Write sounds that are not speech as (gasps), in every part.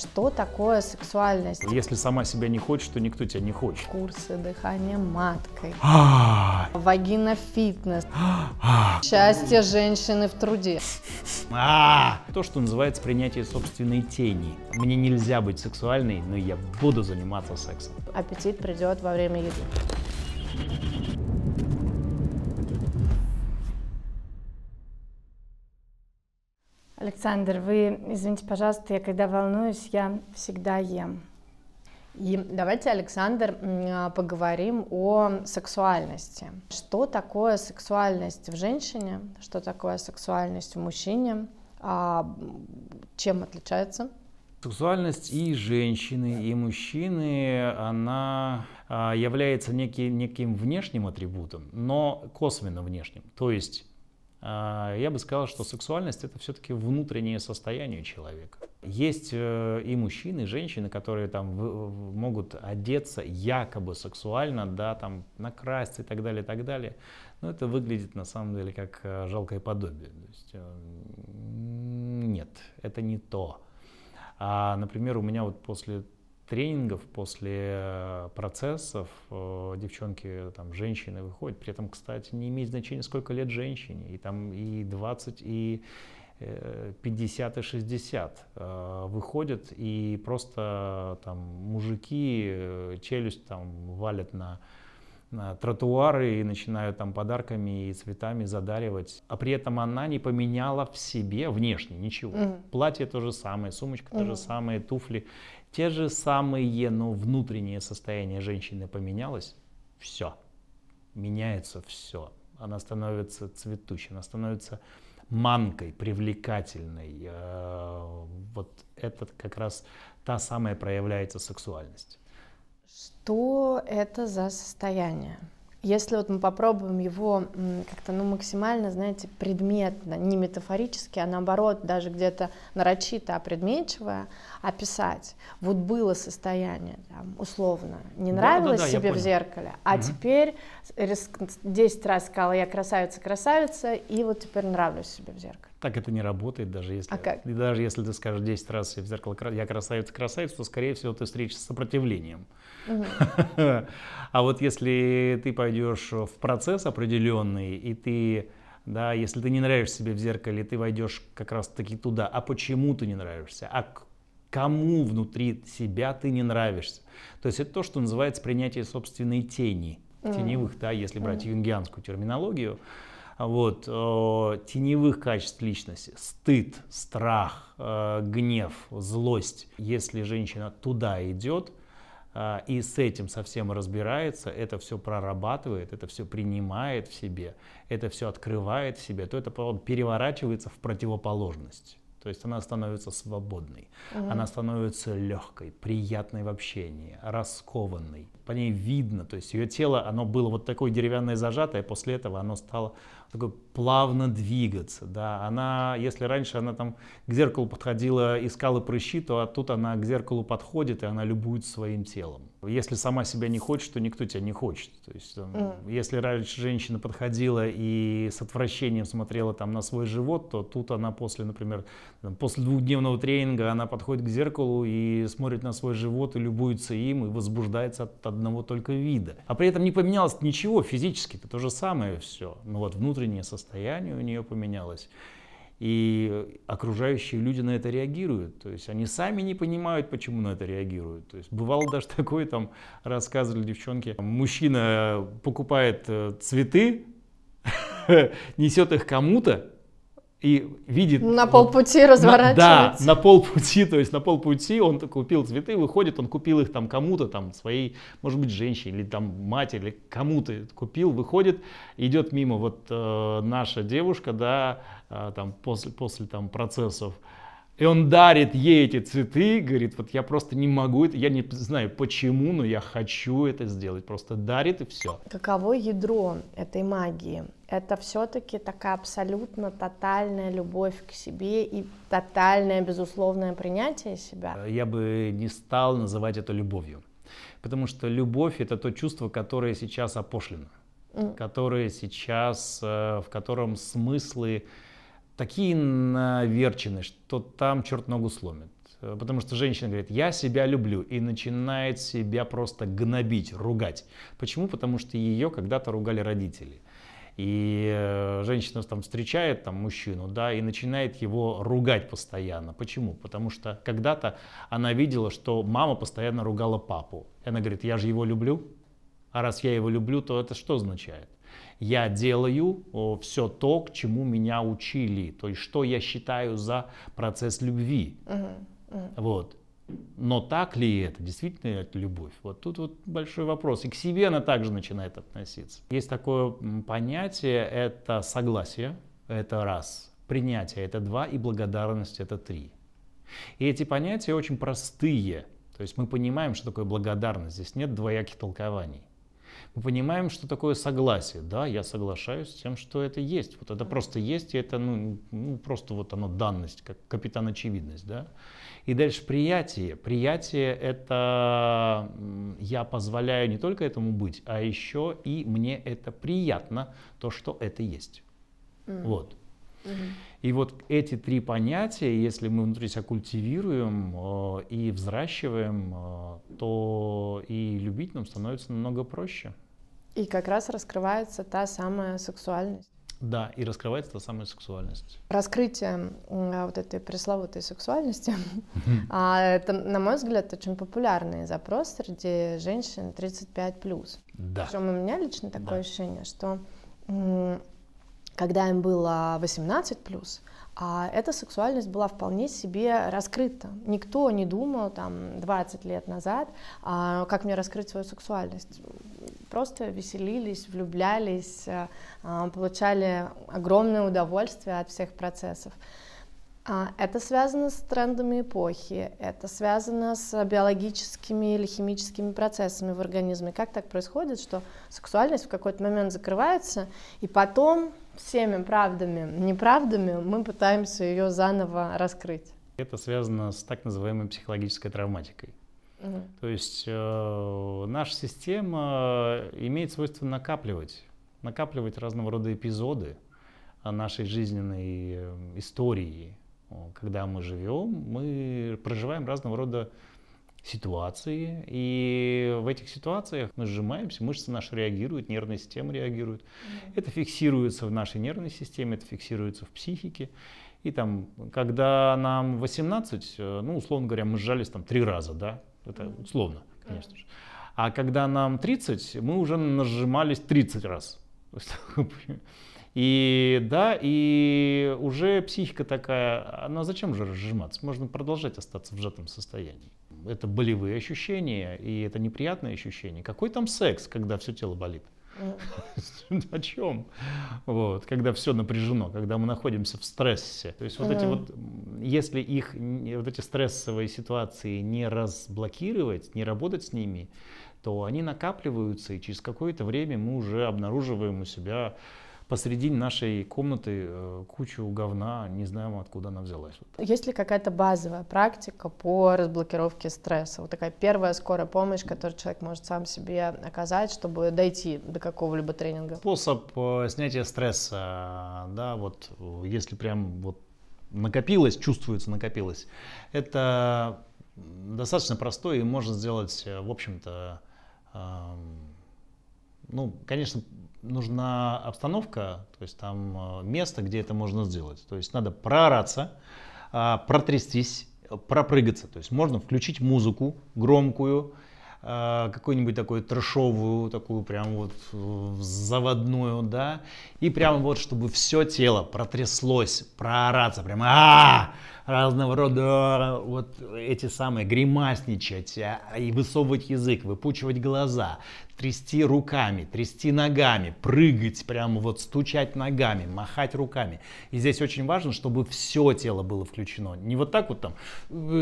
Что такое сексуальность? Если сама себя не хочешь, то никто тебя не хочет. Курсы дыхания маткой. А. Вагина фитнес. А. А. Счастье женщины в труде. То, что называется принятие собственной тени. Мне нельзя быть сексуальной, но я буду заниматься сексом. Аппетит придет во время еды. Александр, вы, извините, пожалуйста, я когда волнуюсь, я всегда ем. И давайте, Александр, а, поговорим о сексуальности. Что такое сексуальность в женщине? Что такое сексуальность в мужчине? А чем отличается? Сексуальность и женщины, и мужчины, она а, является некий, неким внешним атрибутом, но косвенно внешним. То есть а, я бы сказал, что сексуальность это все-таки внутреннее состояние человека. Есть э, и мужчины, и женщины, которые там могут одеться якобы сексуально, да, там накрасться и так далее, и так далее. Но это выглядит на самом деле как э, жалкое подобие. То есть, э, нет, это не то. А, например, у меня вот после тренингов, после э, процессов э, девчонки, там, женщины выходят. При этом, кстати, не имеет значения, сколько лет женщине. И там и 20, и 50 э, и 60 выходят, и просто там мужики челюсть там валят на тротуары и начинают там подарками и цветами задаривать. А при этом она не поменяла в себе внешне ничего. Угу. Платье то же самое, сумочка угу. то же самое, туфли те же самые, но внутреннее состояние женщины поменялось. Все. Меняется все. Она становится цветущей, она становится манкой, привлекательной. Э, вот это как раз та самая проявляется сексуальность. Что это за состояние? Если вот мы попробуем его как-то ну, максимально, знаете, предметно, не метафорически, а наоборот, даже где-то нарочито, а предметчиво описать. Вот было состояние, там, условно, не нравилось да, да, да, себе в зеркале, а угу. теперь 10 раз сказала я красавица, красавица, и вот теперь нравлюсь себе в зеркале. Так это не работает, даже если, а как? даже если ты скажешь 10 раз я в зеркало я красавица, красавица, то, скорее всего, ты встретишься с сопротивлением. Угу. (laughs) А вот если ты войдешь в процесс определенный, и ты, да, если ты не нравишься себе в зеркале, ты войдешь как раз-таки туда. А почему ты не нравишься? А к кому внутри себя ты не нравишься? То есть это то, что называется принятие собственной тени, теневых, да, если брать юнгианскую терминологию вот, э, теневых качеств личности, стыд, страх, э, гнев, злость. Если женщина туда идет, а, и с этим совсем разбирается, это все прорабатывает, это все принимает в себе, это все открывает в себе, то это переворачивается в противоположность. То есть она становится свободной, угу. она становится легкой, приятной в общении, раскованной. По ней видно, то есть ее тело, оно было вот такое деревянное зажатое, а после этого оно стало такой плавно двигаться, да, она, если раньше она там к зеркалу подходила, искала прыщи, то а тут она к зеркалу подходит, и она любует своим телом. Если сама себя не хочет, то никто тебя не хочет. То есть, mm. если раньше женщина подходила и с отвращением смотрела там на свой живот, то тут она после, например, там, после двухдневного тренинга она подходит к зеркалу и смотрит на свой живот и любуется им и возбуждается от одного только вида. А при этом не поменялось ничего физически, это то же самое все. Ну вот внутренне внутреннее состояние у нее поменялось. И окружающие люди на это реагируют. То есть они сами не понимают, почему на это реагируют. То есть бывало даже (laughs) такое, там рассказывали девчонки, мужчина э, покупает э, цветы, (laughs) несет их кому-то, и видит... На полпути вот, разворачивается. да, на полпути, то есть на полпути он купил цветы, выходит, он купил их там кому-то, там своей, может быть, женщине или там матери, или кому-то купил, выходит, идет мимо вот э, наша девушка, да, э, там после, после там процессов, и он дарит ей эти цветы, говорит, вот я просто не могу это, я не знаю почему, но я хочу это сделать. Просто дарит и все. Каково ядро этой магии? это все-таки такая абсолютно тотальная любовь к себе и тотальное безусловное принятие себя. Э, я бы не стал называть это любовью, потому что любовь это то чувство, которое сейчас опошлено, mm. которое сейчас, э, в котором смыслы такие наверчены, что там черт ногу сломит. Э, потому что женщина говорит, я себя люблю, и начинает себя просто гнобить, ругать. Почему? Потому что ее когда-то ругали родители. И э, женщина там встречает там мужчину, да, и начинает его ругать постоянно. Почему? Потому что когда-то она видела, что мама постоянно ругала папу. И она говорит, я же его люблю, а раз я его люблю, то это что означает? Я делаю все то, к чему меня учили, то есть что я считаю за процесс любви. Uh-huh, uh-huh. Вот. Но так ли это? Действительно ли это любовь? Вот тут вот большой вопрос. И к себе она также начинает относиться. Есть такое понятие, это согласие, это раз. Принятие – это два, и благодарность – это три. И эти понятия очень простые. То есть мы понимаем, что такое благодарность. Здесь нет двояких толкований мы понимаем, что такое согласие. Да, я соглашаюсь с тем, что это есть. Вот это просто есть, и это ну, ну, просто вот оно данность, как капитан очевидность. Да? И дальше приятие. Приятие — это я позволяю не только этому быть, а еще и мне это приятно, то, что это есть. Mm. Вот. И вот эти три понятия, если мы внутри себя культивируем э, и взращиваем, э, то и любить нам становится намного проще. И как раз раскрывается та самая сексуальность. Да, и раскрывается та самая сексуальность. Раскрытие а, вот этой пресловутой сексуальности, а, это, на мой взгляд, очень популярный запрос среди женщин 35+. Да. Причем у меня лично такое ощущение, что когда им было 18+, а эта сексуальность была вполне себе раскрыта. Никто не думал там 20 лет назад, а, как мне раскрыть свою сексуальность просто веселились, влюблялись, э, а, получали огромное удовольствие от всех процессов. А, это связано с трендами эпохи, это связано с биологическими или химическими процессами в организме. Как так происходит, что сексуальность в какой-то момент закрывается, и потом всеми правдами, неправдами мы пытаемся ее заново раскрыть? Это связано с так называемой психологической травматикой. Угу. То есть э, наша система имеет свойство накапливать, накапливать разного рода эпизоды нашей жизненной э, истории. Когда мы живем, мы проживаем разного рода ситуации, и в этих ситуациях мы сжимаемся, мышцы наши реагируют, нервная система реагирует. mm Это фиксируется в нашей нервной системе, это фиксируется в психике. И там, когда нам 18, э, ну, условно говоря, мы сжались там три раза, да, это условно, конечно же. А когда нам 30, мы уже нажимались 30 раз. (laughs) И да, и уже психика такая, ну а зачем же разжиматься? Можно продолжать остаться в сжатом состоянии. Это болевые ощущения, и это неприятные ощущения. Какой там секс, когда все тело болит? (laughs) О чем? Вот, когда все напряжено, когда мы находимся в стрессе. То есть вот эти вот, если их, вот эти стрессовые ситуации не разблокировать, не работать с ними, то они накапливаются, и через какое-то время мы уже обнаруживаем у себя посреди нашей комнаты э, кучу говна, не знаем, откуда она взялась. Есть ли какая-то базовая практика по разблокировке стресса? Вот такая первая скорая помощь, которую человек может сам себе оказать, чтобы дойти до какого-либо тренинга? Способ э, снятия стресса, да, вот если прям вот накопилось, чувствуется, накопилось, это достаточно простой и можно сделать, э, в общем-то, эм, ну, конечно, нужна обстановка, то есть там э, место, где это можно сделать. То есть надо проораться, а, протрястись, пропрыгаться. То есть можно включить музыку громкую, а, какую-нибудь такую трешовую, такую прям вот э, заводную, да, и прямо вот, чтобы все тело протряслось, проораться, прямо а, -а разного рода вот эти самые гримасничать, а, и высовывать язык, выпучивать глаза, трясти руками, трясти ногами, прыгать прямо вот, стучать ногами, махать руками. И здесь очень важно, чтобы все тело было включено. Не вот так вот там,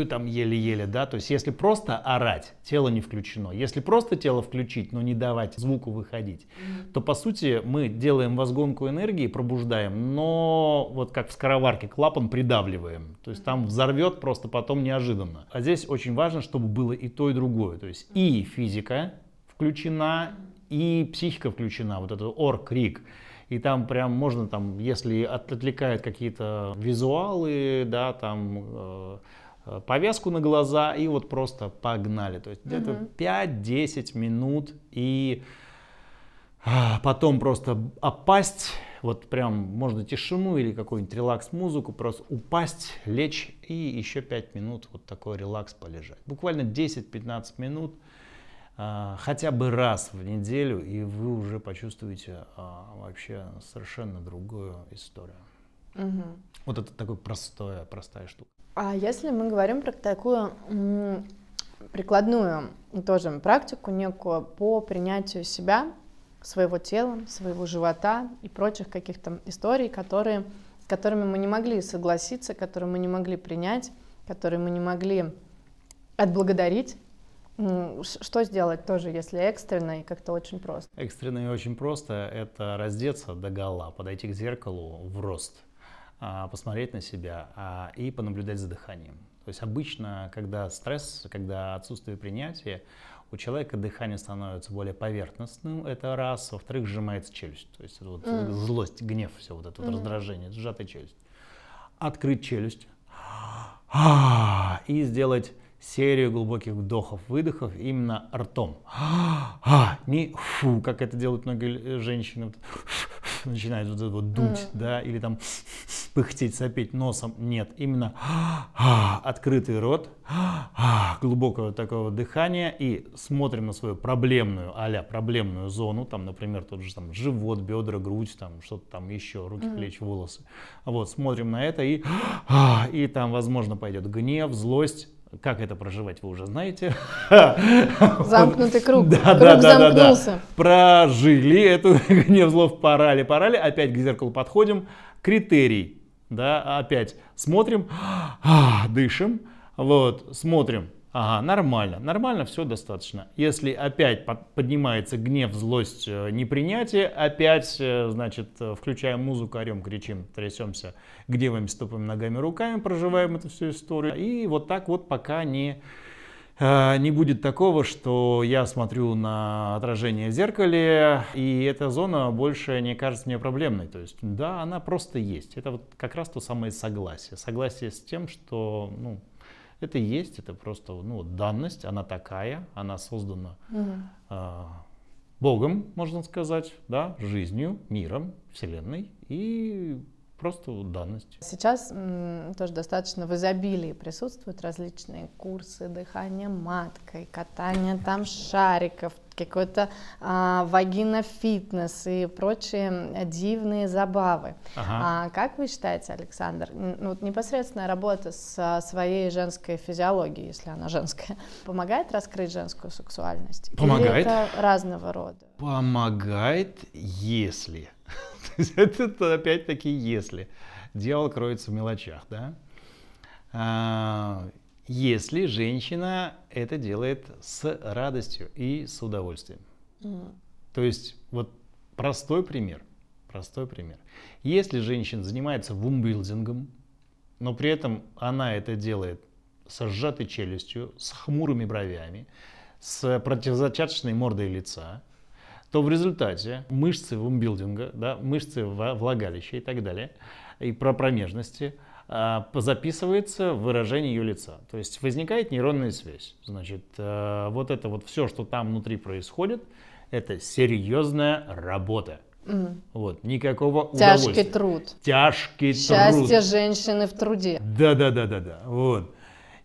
там еле-еле, да, то есть если просто орать, тело не включено. Если просто тело включить, но не давать звуку выходить, то по сути мы делаем возгонку энергии, пробуждаем, но вот как в скороварке клапан придавливаем. То есть там взорвет просто потом неожиданно. А здесь очень важно, чтобы было и то, и другое. То есть и физика, включена и психика включена, вот этот ор-крик. И там прям можно, там, если отвлекают какие-то визуалы, да, там э, э повязку на глаза, и вот просто погнали. То есть где-то угу. 5-10 минут, и а, потом просто опасть, вот прям можно тишину или какую-нибудь релакс-музыку, просто упасть, лечь и еще 5 минут вот такой релакс полежать. Буквально 10-15 минут – а, хотя бы раз в неделю, и вы уже почувствуете а, вообще совершенно другую историю. Угу. Вот это такая простая, простая штука. А если мы говорим про такую прикладную тоже практику некую по принятию себя, своего тела, своего живота и прочих каких-то историй, которые, с которыми мы не могли согласиться, которые мы не могли принять, которые мы не могли отблагодарить, что сделать тоже, если экстренно и как-то очень просто? Экстренно и очень просто – это раздеться до гола, подойти к зеркалу в рост, а, посмотреть на себя а, и понаблюдать за дыханием. То есть обычно, когда стресс, когда отсутствие принятия, у человека дыхание становится более поверхностным, это раз. Во-вторых, сжимается челюсть. То есть вот mm. злость, гнев, все вот это вот mm. раздражение, сжатая челюсть. Открыть челюсть и сделать серию глубоких вдохов-выдохов именно ртом. (gasps) А, не фу, как это делают многие женщины, (laughs) начинают вот это вот дуть, mm. да, или там (laughs) пыхтеть, сопеть носом. Нет, именно (gasps) а, открытый рот, (gasps) а, глубокое вот такое дыхание и смотрим на свою проблемную, а проблемную зону, там, например, тот же там живот, бедра, грудь, там что-то там еще, руки, плечи, волосы. Вот, смотрим на это и, и там, возможно, пойдет гнев, злость, как это проживать, вы уже знаете. (laughs) Замкнутый круг. Да, круг да, да, замкнулся. Да, да. Прожили эту гнев (laughs) злов, порали, порали. Опять к зеркалу подходим. Критерий. Да, опять смотрим, (gasps) дышим, вот, смотрим, Ага, нормально, нормально, все достаточно. Если опять поднимается гнев, злость, э, непринятие, опять, э, значит, э, включаем музыку, орем, кричим, трясемся, где мы стопаем ногами, руками, проживаем эту всю историю. И вот так вот пока не, не будет такого, что я смотрю на отражение в зеркале, и эта зона больше не кажется мне проблемной. То есть, да, она просто есть. Это вот как раз то самое согласие. Согласие с тем, что, ну, это есть, это просто ну, данность, она такая, она создана угу. э, Богом, можно сказать, да, жизнью, миром, Вселенной и просто данность. Сейчас тоже достаточно в изобилии присутствуют различные курсы дыхания маткой, катания там шариков, какой-то а, вагина-фитнес и прочие дивные забавы. Ага. А, как вы считаете, Александр, ну, вот непосредственная работа с а, своей женской физиологией, если она женская, (laughs) помогает раскрыть женскую сексуальность? Помогает. Или это разного рода? Помогает, если. (laughs) это опять-таки если. Дело кроется в мелочах, да? А, если женщина это делает с радостью и с удовольствием. Mm. То есть вот простой пример, простой пример. Если женщина занимается вумбилдингом, но при этом она это делает со сжатой челюстью, с хмурыми бровями, с противозачаточной мордой лица, то в результате мышцы вумбилдинга, да, мышцы влагалища и так далее, и про промежности – Э, записывается выражение ее лица. То есть возникает нейронная связь. Значит, э, вот это вот все, что там внутри происходит, это серьезная работа. Угу. Вот, никакого Тяжкий труд. Тяжкий Счастье труд. Счастье женщины в труде. Да, да, да, да, да. Вот.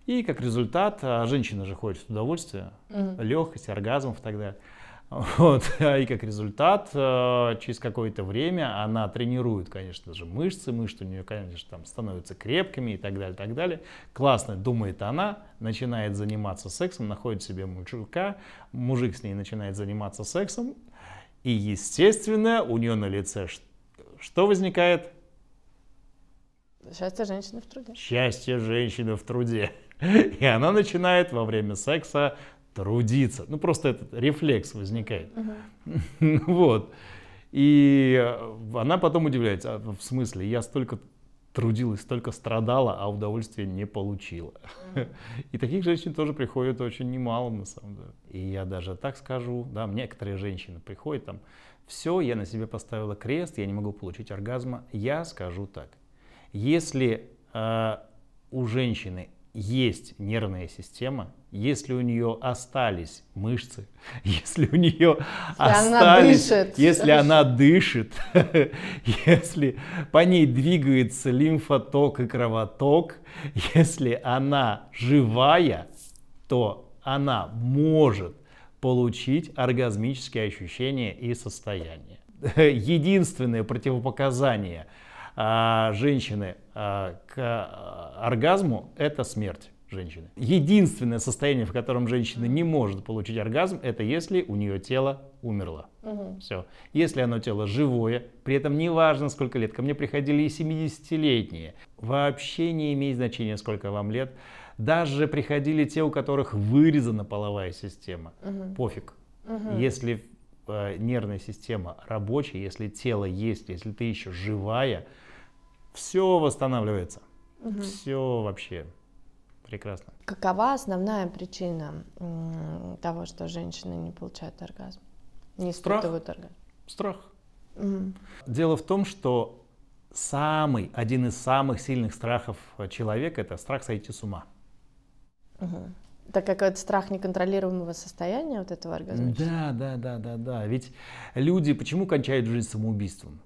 И как результат, а женщина же хочет удовольствия, угу. легкость, оргазмов и так далее. (laughs) Вот. Э, и как результат, э, через какое-то время она тренирует, конечно же, мышцы, мышцы у нее, конечно, там становятся крепкими и так далее, так далее. Классно, думает она, начинает заниматься сексом, находит себе мужика, мужик с ней начинает заниматься сексом, и, естественно, у нее на лице что возникает? Счастье женщины в труде. Счастье женщины в труде. (laughs) И она начинает во время секса трудиться. Ну просто этот рефлекс возникает. Угу. (laughs) Вот. И э, она потом удивляется, а в смысле, я столько трудилась, столько страдала, а удовольствия не получила. (laughs) И таких женщин тоже приходит очень немало, на самом деле. И я даже так скажу, да, некоторые женщины приходят там, все, я на себе поставила крест, я не могу получить оргазма. Я скажу так, если э, у женщины есть нервная система, если у нее остались мышцы, (laughs) если у нее если остались, она дышит, если она дышит, (laughs) если по ней двигается лимфоток и кровоток, если она живая, то она может получить оргазмические ощущения и состояние. (laughs) Единственное противопоказание а, женщины а, к а, оргазму – это смерть женщины. Единственное состояние, в котором женщина не может получить оргазм, это если у нее тело умерло. Угу. Все. Если оно тело живое, при этом не важно сколько лет, ко мне приходили и 70-летние, вообще не имеет значения сколько вам лет, даже приходили те, у которых вырезана половая система, угу. пофиг. Угу. Если э, нервная система рабочая, если тело есть, если ты еще живая, все восстанавливается. Угу. Все вообще Прекрасно. Какова основная причина того, что женщины не получают оргазм? Не испытывают Страх. оргазм? Страх. Угу. Дело в том, что самый, один из самых сильных страхов э, человека – это страх сойти с ума. Угу. Это какой-то страх неконтролируемого состояния вот этого оргазма. Да, да, да, да, да. Ведь люди почему кончают жизнь самоубийством?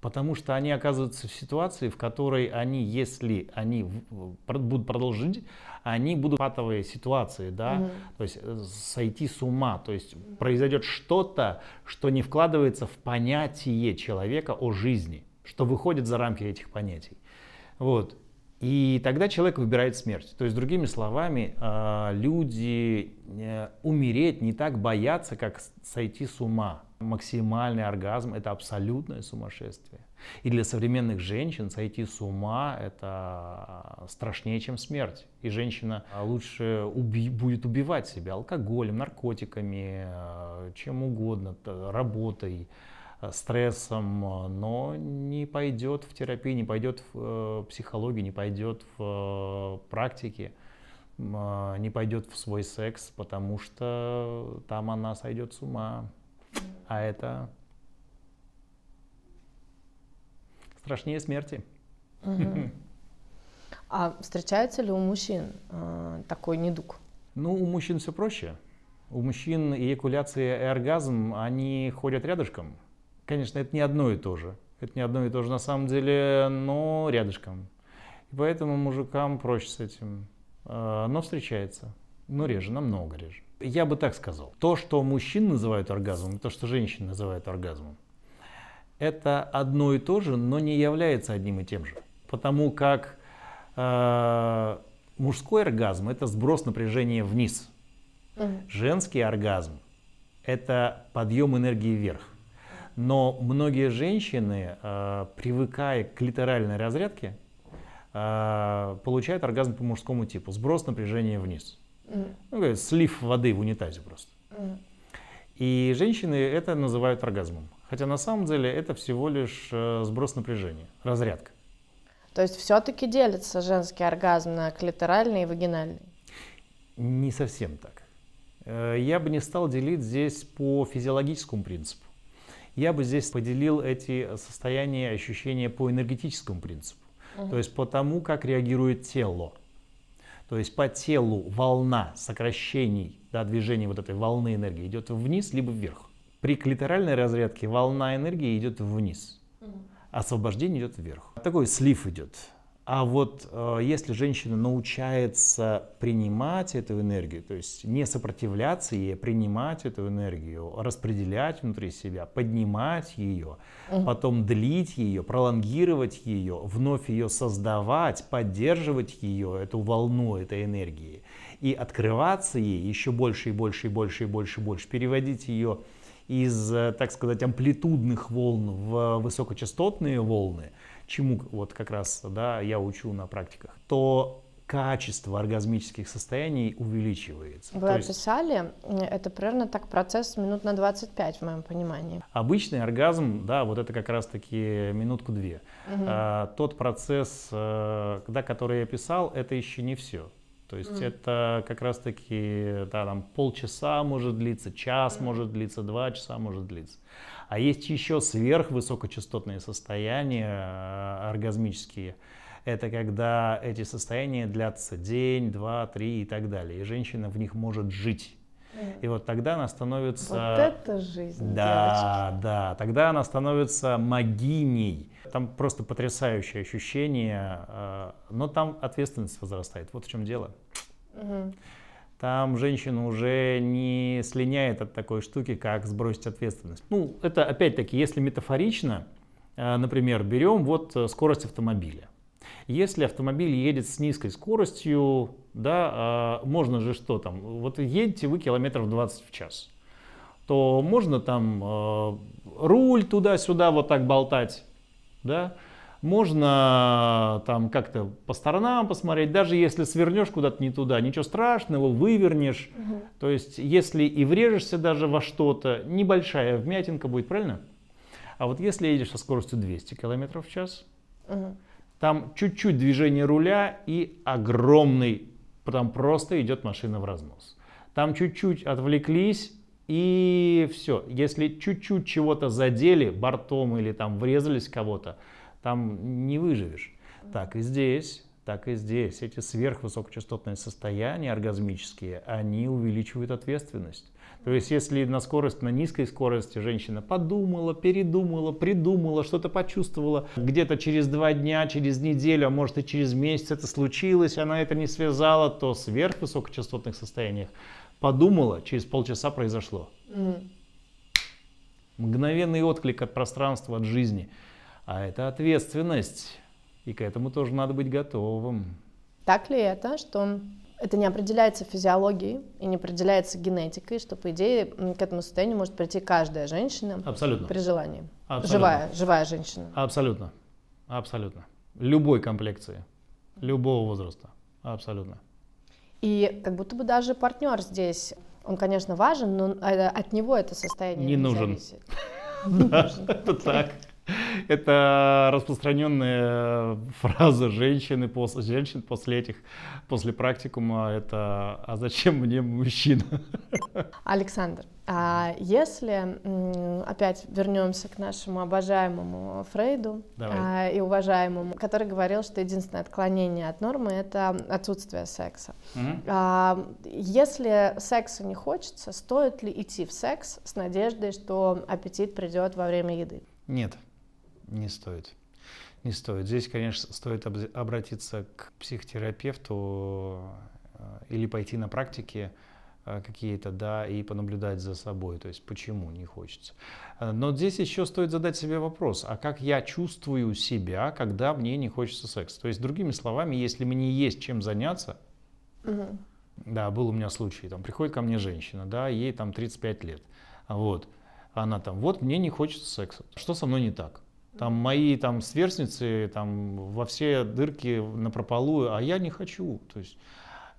Потому что они оказываются в ситуации, в которой они, если они будут продолжить они будут патовые ситуации, да, угу. то есть э, сойти с ума, то есть произойдет что-то, что не вкладывается в понятие человека о жизни, что выходит за рамки этих понятий. Вот. И тогда человек выбирает смерть. То есть, другими словами, э, люди э, умереть не так боятся, как сойти с ума. Максимальный оргазм – это абсолютное сумасшествие. И для современных женщин сойти с ума – это а, страшнее, чем смерть. И женщина а, лучше уби- будет убивать себя алкоголем, наркотиками, а, чем угодно, работой, стрессом, но не пойдет в терапии, не пойдет в э, психологию, не пойдет в э, практике не пойдет в свой секс, потому что там она сойдет с ума а это страшнее смерти. Угу. (laughs) А встречается ли у мужчин э, такой недуг? Ну, у мужчин все проще. У мужчин эякуляция и оргазм, они ходят рядышком. Конечно, это не одно и то же. Это не одно и то же на самом деле, но рядышком. И поэтому мужикам проще с этим. Э, но встречается но реже, намного реже. Я бы так сказал. То, что мужчин называют оргазмом, то, что женщины называют оргазмом, это одно и то же, но не является одним и тем же. Потому как э, мужской оргазм – это сброс напряжения вниз. Женский оргазм – это подъем энергии вверх. Но многие женщины, э, привыкая к литеральной разрядке, э, получают оргазм по мужскому типу – сброс напряжения вниз. Ну, слив воды в унитазе просто. И женщины это называют оргазмом. Хотя на самом деле это всего лишь э, сброс напряжения, разрядка. То есть все-таки делится женский оргазм на клиторальный и вагинальный? Не совсем так. Э, я бы не стал делить здесь по физиологическому принципу. Я бы здесь поделил эти состояния, ощущения по энергетическому принципу. Угу. То есть по тому, как реагирует тело. То есть по телу волна сокращений, да, движения вот этой волны энергии идет вниз, либо вверх. При клиторальной разрядке волна энергии идет вниз, освобождение идет вверх. Такой слив идет. А вот э, если женщина научается принимать эту энергию, то есть не сопротивляться ей, а принимать эту энергию, распределять внутри себя, поднимать ее, угу. потом длить ее, пролонгировать ее, вновь ее создавать, поддерживать ее, эту волну этой энергии, и открываться ей еще больше и больше и больше и больше и больше, переводить ее из, э, так сказать, амплитудных волн в э, высокочастотные волны – чему вот как раз да, я учу на практиках, то качество оргазмических состояний увеличивается. Вы То описали, есть... это примерно так процесс минут на 25 в моем понимании. Обычный оргазм, да, вот это как раз-таки минутку-две. Угу. А, тот процесс, э, да, который я писал, это еще не все. То есть mm. это как раз-таки да, там полчаса может длиться, час mm. может длиться, два часа может длиться. А есть еще сверхвысокочастотные состояния э, оргазмические. Это когда эти состояния длятся день, два, три и так далее. И женщина в них может жить. И вот тогда она становится... Вот это жизнь, Да, девочки. да. Тогда она становится магиней. Там просто потрясающее ощущение, э, но там ответственность возрастает. Вот в чем дело. Угу там женщина уже не слиняет от такой штуки, как сбросить ответственность. Ну, это опять-таки, если метафорично, э, например, берем вот э, скорость автомобиля. Если автомобиль едет с низкой скоростью, да, а, можно же что там, вот едете вы километров 20 в час, то можно там э, руль туда-сюда вот так болтать, да, можно э, там как-то по сторонам посмотреть, даже если свернешь куда-то не туда, ничего страшного, вывернешь. Угу. То есть, если и врежешься даже во что-то, небольшая вмятинка будет, правильно? А вот если едешь со скоростью 200 км в час, угу. там чуть-чуть движение руля и огромный, там просто идет машина в разнос. Там чуть-чуть отвлеклись, и все. Если чуть-чуть чего-то задели бортом или там врезались кого-то, там не выживешь. Так и здесь, так и здесь. Эти сверхвысокочастотные состояния оргазмические, они увеличивают ответственность. То есть, если на скорость, на низкой скорости женщина подумала, передумала, придумала, что-то почувствовала, где-то через два дня, через неделю, а может и через месяц это случилось, она это не связала, то в сверхвысокочастотных состояниях подумала, через полчаса произошло. Mm. Мгновенный отклик от пространства, от жизни – а это ответственность. И к этому тоже надо быть готовым. Так ли это, что это не определяется физиологией и не определяется генетикой, что, по идее, к этому состоянию может прийти каждая женщина Абсолютно. при желании? Абсолютно. Живая, живая женщина. Абсолютно. Абсолютно. Любой комплекции, любого возраста. Абсолютно. И как будто бы даже партнер здесь, он, конечно, важен, но э, от него это состояние не, не нужен. Зависит. (laughs) Да, это так. (laughs) Это распространенная э, фраза женщины после, женщин после этих, после практикума. Это «А зачем мне мужчина?» (laughs) Александр, а если опять вернемся к нашему обожаемому Фрейду Давай. А, и уважаемому, который говорил, что единственное отклонение от нормы это отсутствие секса. Угу. Если секса не хочется, стоит ли идти в секс с надеждой, что аппетит придет во время еды? Нет не стоит. Не стоит. Здесь, конечно, стоит обратиться к психотерапевту э, или пойти на практики э, какие-то, да, и понаблюдать за собой, то есть почему не хочется. Э, но здесь еще стоит задать себе вопрос, а как я чувствую себя, когда мне не хочется секса? То есть, другими словами, если мне есть чем заняться, угу. да, был у меня случай, там приходит ко мне женщина, да, ей там 35 лет, вот, она там, вот мне не хочется секса, что со мной не так? Там мои там сверстницы там во все дырки на прополую, а я не хочу. То есть,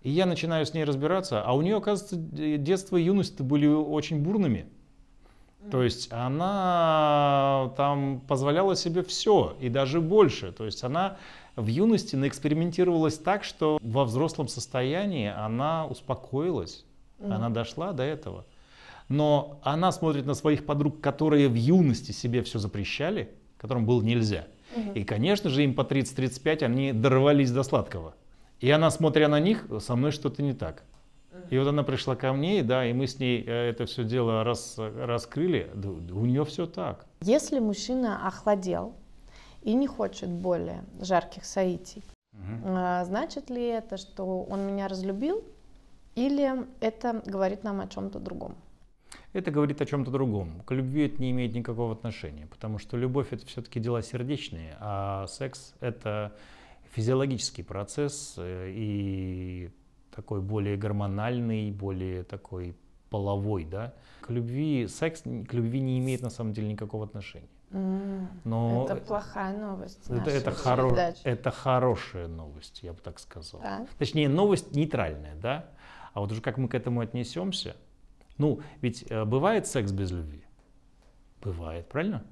и я начинаю с ней разбираться, а у нее, оказывается, детство и юность были очень бурными. То есть она там позволяла себе все и даже больше. То есть она в юности наэкспериментировалась так, что во взрослом состоянии она успокоилась, mm. она дошла до этого. Но она смотрит на своих подруг, которые в юности себе все запрещали, которым было нельзя. Угу. И, конечно же, им по 30-35 они дорвались до сладкого. И она, смотря на них, со мной что-то не так. И вот она пришла ко мне, да, и мы с ней э, это все дело раз, раскрыли. у нее все так. Если мужчина охладел и не хочет более жарких соитий, угу. значит ли это, что он меня разлюбил, или это говорит нам о чем-то другом? это говорит о чем-то другом. К любви это не имеет никакого отношения, потому что любовь это все-таки дела сердечные, а секс это физиологический процесс э, и такой более гормональный, более такой половой, да. К любви секс к любви не имеет на самом деле никакого отношения. Но это э, плохая новость. Это, это, хоро... это хорошая новость, я бы так сказал. Да? Точнее, новость нейтральная, да. А вот уже как мы к этому отнесемся, ну, ведь э, бывает секс без любви? Бывает, правильно?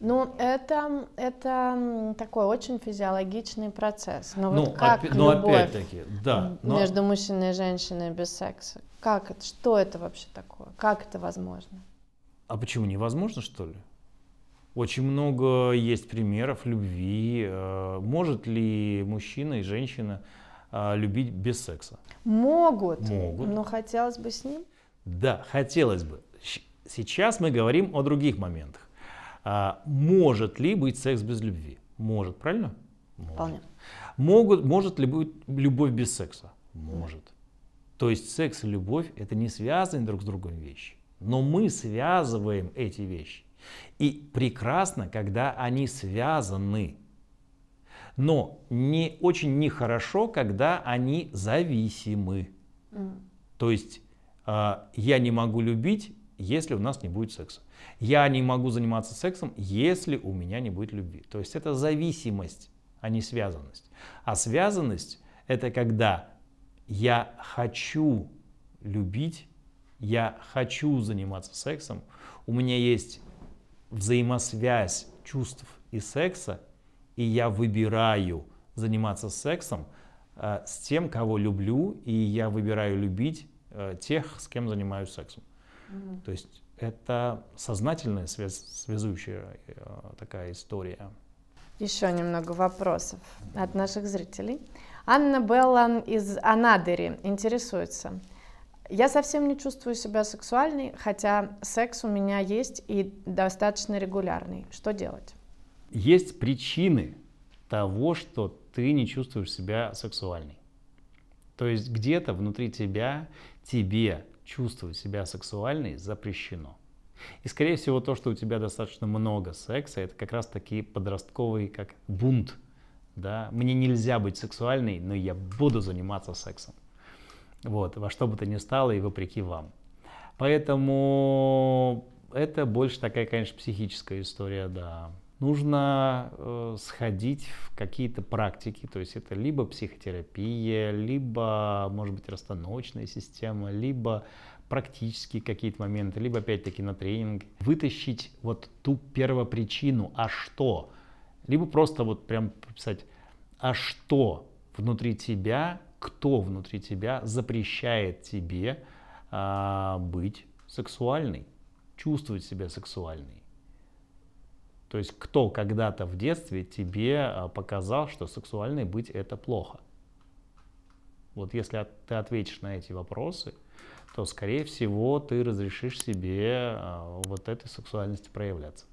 Ну, это, это такой очень физиологичный процесс. Но ну, вот как опи- любовь ну, опять-таки, да. Но... Между мужчиной и женщиной без секса. Как это? Что это вообще такое? Как это возможно? А почему невозможно, что ли? Очень много есть примеров любви. Э, может ли мужчина и женщина э, любить без секса? Могут. Могут. Но хотелось бы с ним. Да, хотелось бы. Сейчас мы говорим о других моментах. А, может ли быть секс без любви? Может, правильно? Может. Вполне. Могут, может ли быть любовь без секса? Может. Да. То есть секс и любовь это не связанные друг с другом вещи. Но мы связываем эти вещи. И прекрасно, когда они связаны. Но не, очень нехорошо, когда они зависимы. Mm. То есть а, я не могу любить, если у нас не будет секса. Я не могу заниматься сексом, если у меня не будет любви. То есть это зависимость, а не связанность. А связанность — это когда я хочу любить, я хочу заниматься сексом, у меня есть взаимосвязь чувств и секса, и я выбираю заниматься сексом э, с тем, кого люблю, и я выбираю любить Э, тех, с кем занимаюсь сексом. Mm-hmm. То есть это сознательная связ, связующая э, такая история. Еще немного вопросов от наших зрителей. Анна Белла из Анадыри интересуется. Я совсем не чувствую себя сексуальной, хотя секс у меня есть и достаточно регулярный. Что делать? Есть причины того, что ты не чувствуешь себя сексуальной. То есть где-то внутри тебя тебе чувствовать себя сексуальной запрещено. И, скорее всего, то, что у тебя достаточно много секса, это как раз таки подростковый как бунт. Да? Мне нельзя быть сексуальной, но я буду заниматься сексом. Вот, во что бы то ни стало и вопреки вам. Поэтому это больше такая, конечно, психическая история, да нужно э, сходить в какие-то практики, то есть это либо психотерапия, либо, может быть, расстановочная система, либо практические какие-то моменты, либо опять-таки на тренинг. Вытащить вот ту первопричину, а что? Либо просто вот прям писать, а что внутри тебя, кто внутри тебя запрещает тебе э, быть сексуальной, чувствовать себя сексуальной. То есть кто когда-то в детстве тебе а, показал, что сексуальный быть это плохо? Вот если ты ответишь на эти вопросы, то, скорее всего, ты разрешишь себе а, вот этой сексуальности проявляться.